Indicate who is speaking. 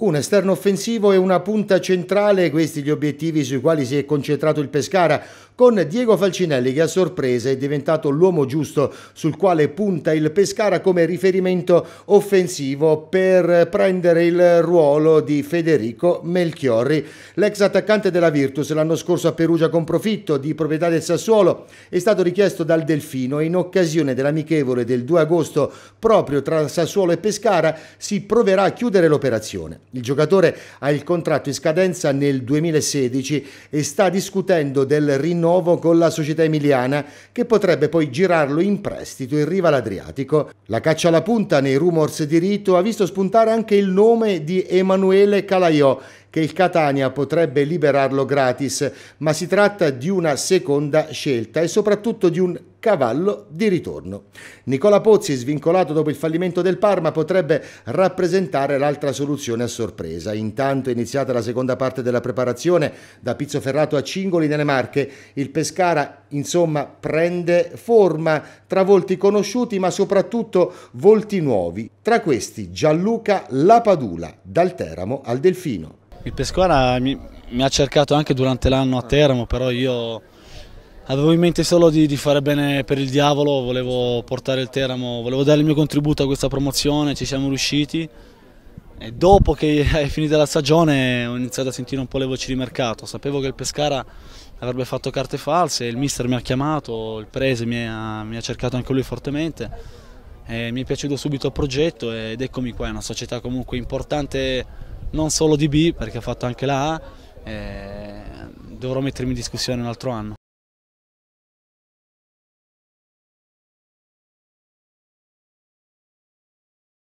Speaker 1: un esterno offensivo e una punta centrale, questi gli obiettivi sui quali si è concentrato il Pescara, con Diego Falcinelli che a sorpresa è diventato l'uomo giusto sul quale punta il Pescara come riferimento offensivo per prendere il ruolo di Federico Melchiorri. L'ex attaccante della Virtus l'anno scorso a Perugia con profitto di proprietà del Sassuolo è stato richiesto dal Delfino e in occasione dell'amichevole del 2 agosto proprio tra Sassuolo e Pescara si proverà a chiudere l'operazione. Il giocatore ha il contratto in scadenza nel 2016 e sta discutendo del rinnovo con la società emiliana che potrebbe poi girarlo in prestito in riva all'Adriatico. La caccia alla punta nei rumors di rito ha visto spuntare anche il nome di Emanuele Calaiò che il Catania potrebbe liberarlo gratis, ma si tratta di una seconda scelta e soprattutto di un cavallo di ritorno. Nicola Pozzi, svincolato dopo il fallimento del Parma, potrebbe rappresentare l'altra soluzione a sorpresa. Intanto è iniziata la seconda parte della preparazione da Pizzoferrato a Cingoli nelle Marche. Il Pescara, insomma, prende forma tra volti conosciuti, ma soprattutto volti nuovi. Tra questi Gianluca Lapadula, dal Teramo al Delfino.
Speaker 2: Il Pescara mi, mi ha cercato anche durante l'anno a Teramo, però io avevo in mente solo di, di, fare bene per il diavolo, volevo portare il Teramo, volevo dare il mio contributo a questa promozione, ci siamo riusciti. E dopo che è finita la stagione ho iniziato a sentire un po' le voci di mercato, sapevo che il Pescara avrebbe fatto carte false, il mister mi ha chiamato, il prese mi ha, mi ha cercato anche lui fortemente. E mi è piaciuto subito il progetto ed eccomi qua, è una società comunque importante non solo di B perché ha fatto anche la A, dovrò
Speaker 1: mettermi in discussione un altro anno.